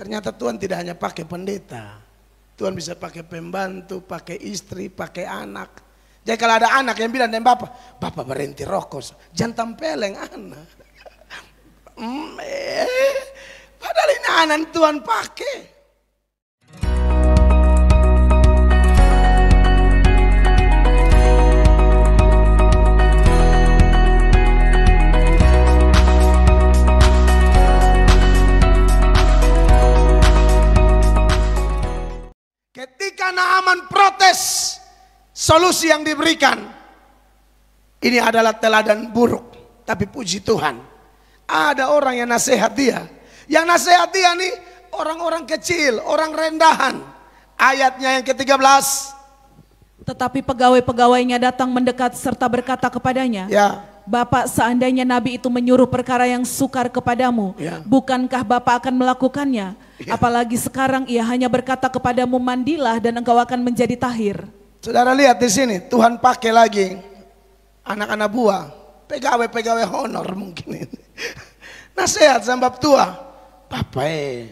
Ternyata Tuhan tidak hanya pakai pendeta. Tuhan bisa pakai pembantu, pakai istri, pakai anak. Jadi kalau ada anak yang bilang dengan bapak, bapak berhenti rokok, jangan tempeleng anak. padahal ini anak Tuhan pakai. solusi yang diberikan ini adalah teladan buruk tapi puji Tuhan ada orang yang nasihat dia yang nasihat dia nih orang-orang kecil orang rendahan ayatnya yang ke-13 tetapi pegawai-pegawainya datang mendekat serta berkata kepadanya ya Bapak seandainya Nabi itu menyuruh perkara yang sukar kepadamu, ya. bukankah Bapak akan melakukannya? Ya. Apalagi sekarang ia hanya berkata kepadamu mandilah dan engkau akan menjadi tahir. Saudara lihat di sini, Tuhan pakai lagi anak-anak buah, pegawai-pegawai honor mungkin ini. Nasihat sama bab tua, Bapak eh.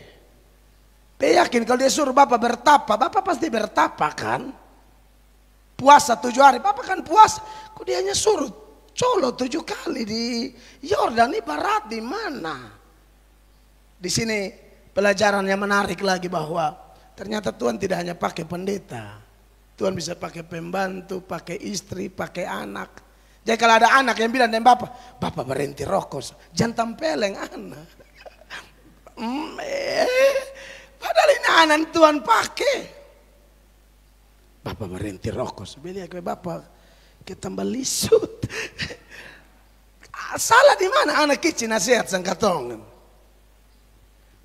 Dia yakin kalau dia suruh Bapak bertapa, Bapak pasti bertapa kan? Puasa tujuh hari, Bapak kan puasa. Kok dia hanya suruh colo tujuh kali di Yordan di barat di mana? Di sini pelajaran yang menarik lagi bahwa ternyata Tuhan tidak hanya pakai pendeta Tuhan bisa pakai pembantu, pakai istri, pakai anak. Jadi kalau ada anak yang bilang dengan bapak, bapak berhenti rokok, jangan tampeleng anak. Mm, eh, padahal ini anak Tuhan pakai. Bapak berhenti rokok, beli ke bapak kita tambah lisut. Salah di mana anak kecil nasihat sang katong.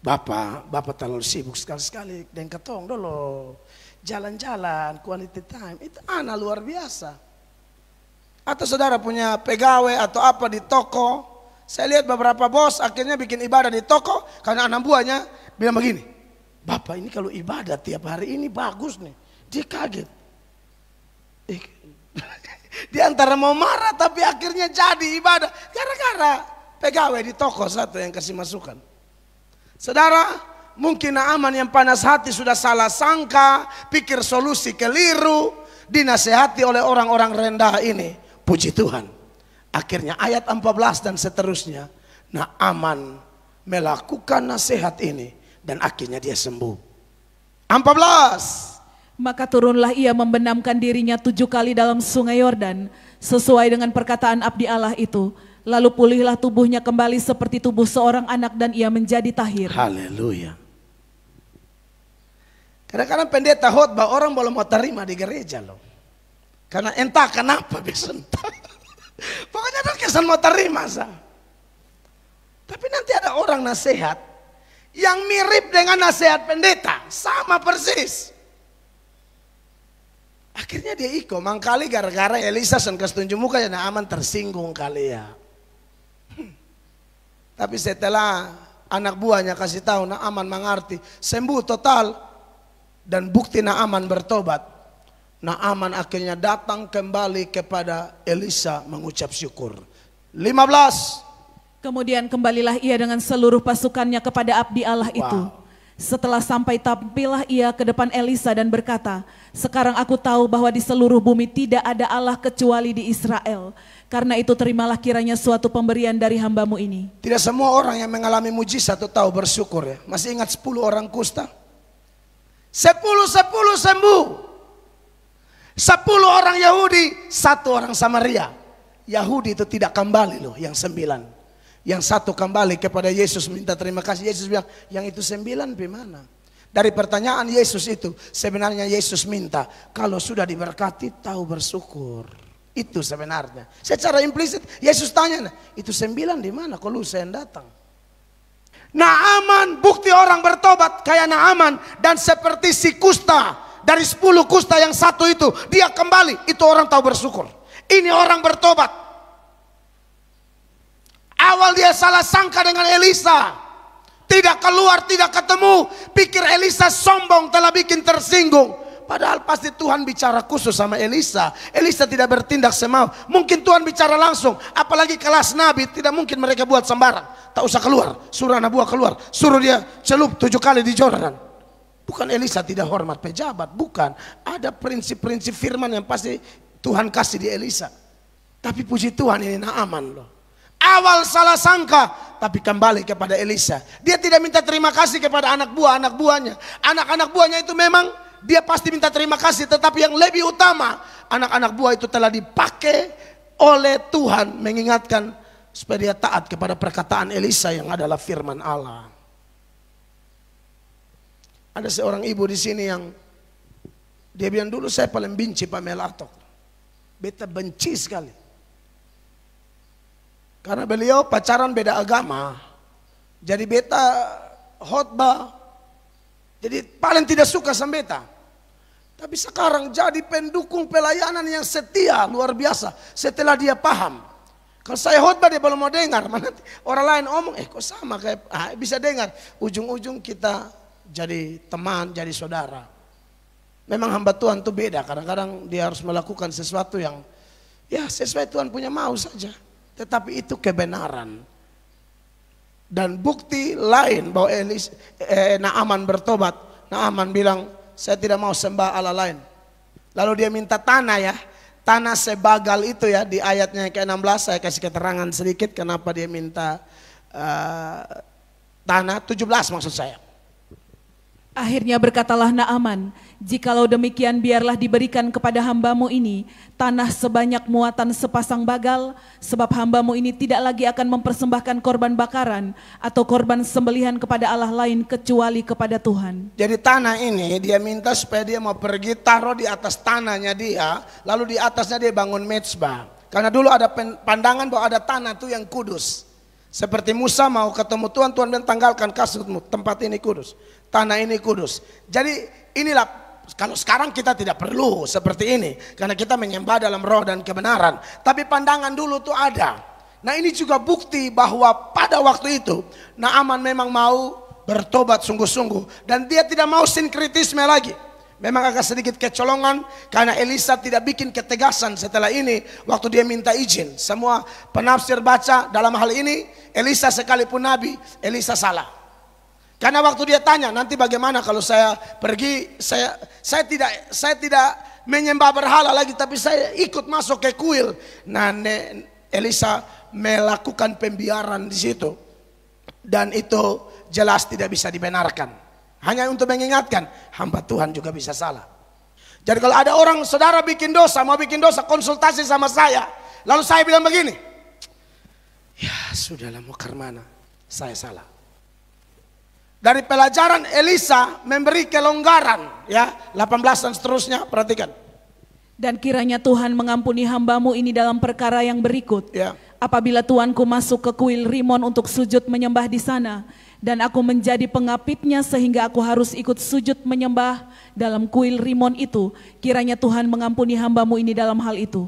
Bapak, bapak terlalu sibuk sekali-sekali dengan katong dulu jalan-jalan, quality time. Itu anak luar biasa. Atau saudara punya pegawai atau apa di toko. Saya lihat beberapa bos akhirnya bikin ibadah di toko karena anak buahnya bilang begini. Bapak ini kalau ibadah tiap hari ini bagus nih. Dia kaget. Di antara mau marah tapi akhirnya jadi ibadah. Gara-gara pegawai di toko satu yang kasih masukan. Saudara, Mungkin Naaman yang panas hati sudah salah sangka, pikir solusi keliru, dinasehati oleh orang-orang rendah ini. Puji Tuhan. Akhirnya ayat 14 dan seterusnya, Naaman melakukan nasihat ini dan akhirnya dia sembuh. 14. Maka turunlah ia membenamkan dirinya tujuh kali dalam sungai Yordan, sesuai dengan perkataan abdi Allah itu. Lalu pulihlah tubuhnya kembali seperti tubuh seorang anak dan ia menjadi tahir. Haleluya. Kadang-kadang pendeta khotbah orang boleh mau terima di gereja loh. Karena entah kenapa bisa entah. Pokoknya ada kesan mau terima sah. Tapi nanti ada orang nasihat yang mirip dengan nasihat pendeta, sama persis. Akhirnya dia ikut. mangkali gara-gara Elisa sen kestunjuk muka yang nah, aman tersinggung kali ya. Hmm. Tapi setelah anak buahnya kasih tahu nah aman mengerti, sembuh total, dan bukti Naaman bertobat. Naaman akhirnya datang kembali kepada Elisa mengucap syukur. 15. Kemudian kembalilah ia dengan seluruh pasukannya kepada abdi Allah wow. itu. Setelah sampai tampillah ia ke depan Elisa dan berkata, "Sekarang aku tahu bahwa di seluruh bumi tidak ada Allah kecuali di Israel. Karena itu terimalah kiranya suatu pemberian dari hambamu ini." Tidak semua orang yang mengalami mujizat itu tahu bersyukur ya. Masih ingat 10 orang kusta? Sepuluh sepuluh sembuh. Sepuluh orang Yahudi, satu orang Samaria. Yahudi itu tidak kembali loh yang sembilan. Yang satu kembali kepada Yesus minta terima kasih. Yesus bilang, yang itu sembilan mana? Dari pertanyaan Yesus itu, sebenarnya Yesus minta, kalau sudah diberkati, tahu bersyukur. Itu sebenarnya. Secara implisit, Yesus tanya, nah, itu sembilan di mana? Kalau saya datang. Naaman bukti orang bertobat kayak Naaman dan seperti si kusta dari 10 kusta yang satu itu dia kembali itu orang tahu bersyukur. Ini orang bertobat. Awal dia salah sangka dengan Elisa. Tidak keluar, tidak ketemu. Pikir Elisa sombong telah bikin tersinggung. Padahal pasti Tuhan bicara khusus sama Elisa. Elisa tidak bertindak semau. Mungkin Tuhan bicara langsung. Apalagi kelas Nabi tidak mungkin mereka buat sembarang. Tak usah keluar. Suruh anak buah keluar. Suruh dia celup tujuh kali di Jordan. Bukan Elisa tidak hormat pejabat. Bukan. Ada prinsip-prinsip firman yang pasti Tuhan kasih di Elisa. Tapi puji Tuhan ini aman loh. Awal salah sangka, tapi kembali kepada Elisa. Dia tidak minta terima kasih kepada anak buah, anak buahnya. Anak-anak buahnya itu memang dia pasti minta terima kasih. Tetapi yang lebih utama, anak-anak buah itu telah dipakai oleh Tuhan mengingatkan supaya dia taat kepada perkataan Elisa yang adalah firman Allah. Ada seorang ibu di sini yang dia bilang dulu saya paling benci Pak Melatok. Beta benci sekali. Karena beliau pacaran beda agama. Jadi beta khotbah. Jadi paling tidak suka sama beta. Tapi sekarang jadi pendukung pelayanan yang setia luar biasa setelah dia paham. Kalau saya khotbah dia belum mau dengar, mana orang lain omong, eh kok sama kayak ah, bisa dengar. Ujung-ujung kita jadi teman, jadi saudara. Memang hamba Tuhan itu beda, kadang-kadang dia harus melakukan sesuatu yang ya sesuai Tuhan punya mau saja. Tetapi itu kebenaran. Dan bukti lain bahwa Elis, eh, Naaman bertobat, Naaman bilang, saya tidak mau sembah Allah lain. Lalu dia minta tanah ya, tanah sebagal itu ya di ayatnya ke-16 saya kasih keterangan sedikit kenapa dia minta uh, tanah 17 maksud saya. Akhirnya berkatalah Naaman, Jikalau demikian biarlah diberikan kepada hambamu ini tanah sebanyak muatan sepasang bagal, sebab hambamu ini tidak lagi akan mempersembahkan korban bakaran atau korban sembelihan kepada Allah lain kecuali kepada Tuhan. Jadi tanah ini dia minta supaya dia mau pergi taruh di atas tanahnya dia, lalu di atasnya dia bangun mezbah. Karena dulu ada pandangan bahwa ada tanah itu yang kudus. Seperti Musa mau ketemu Tuhan, Tuhan bilang tanggalkan kasutmu, tempat ini kudus tanah ini kudus. Jadi inilah kalau sekarang kita tidak perlu seperti ini karena kita menyembah dalam roh dan kebenaran, tapi pandangan dulu tuh ada. Nah, ini juga bukti bahwa pada waktu itu Naaman memang mau bertobat sungguh-sungguh dan dia tidak mau sinkritisme lagi. Memang agak sedikit kecolongan karena Elisa tidak bikin ketegasan setelah ini waktu dia minta izin. Semua penafsir baca dalam hal ini Elisa sekalipun nabi, Elisa salah. Karena waktu dia tanya, nanti bagaimana kalau saya pergi, saya saya tidak saya tidak menyembah berhala lagi, tapi saya ikut masuk ke kuil. Nah, Elisa melakukan pembiaran di situ, dan itu jelas tidak bisa dibenarkan. Hanya untuk mengingatkan, hamba Tuhan juga bisa salah. Jadi kalau ada orang saudara bikin dosa, mau bikin dosa, konsultasi sama saya. Lalu saya bilang begini, ya sudahlah mau karmana, saya salah dari pelajaran Elisa memberi kelonggaran ya 18 dan seterusnya perhatikan dan kiranya Tuhan mengampuni hambamu ini dalam perkara yang berikut ya. apabila tuanku masuk ke kuil Rimon untuk sujud menyembah di sana dan aku menjadi pengapitnya sehingga aku harus ikut sujud menyembah dalam kuil Rimon itu kiranya Tuhan mengampuni hambamu ini dalam hal itu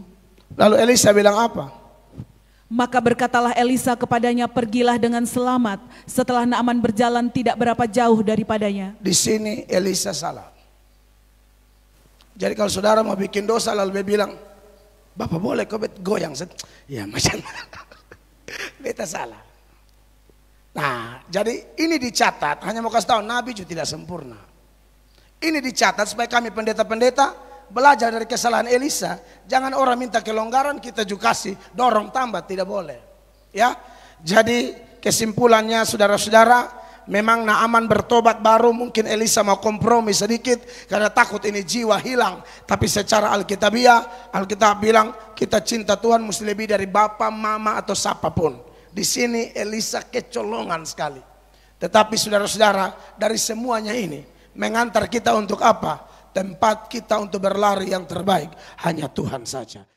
lalu Elisa bilang apa maka berkatalah Elisa kepadanya, "Pergilah dengan selamat." Setelah Naaman berjalan tidak berapa jauh daripadanya. Di sini Elisa salah. Jadi kalau saudara mau bikin dosa lalu dia bilang, "Bapak boleh kau goyang." Ya macam beta salah. Nah, jadi ini dicatat, hanya mau kasih tahu Nabi juga tidak sempurna. Ini dicatat supaya kami pendeta-pendeta belajar dari kesalahan Elisa, jangan orang minta kelonggaran kita juga kasih, dorong tambah tidak boleh. Ya. Jadi kesimpulannya saudara-saudara, memang Naaman bertobat baru mungkin Elisa mau kompromi sedikit karena takut ini jiwa hilang tapi secara Alkitabiah Alkitab bilang kita cinta Tuhan mesti lebih dari bapak, mama atau siapapun di sini Elisa kecolongan sekali tetapi saudara-saudara dari semuanya ini mengantar kita untuk apa? tempat kita untuk berlari yang terbaik hanya Tuhan saja.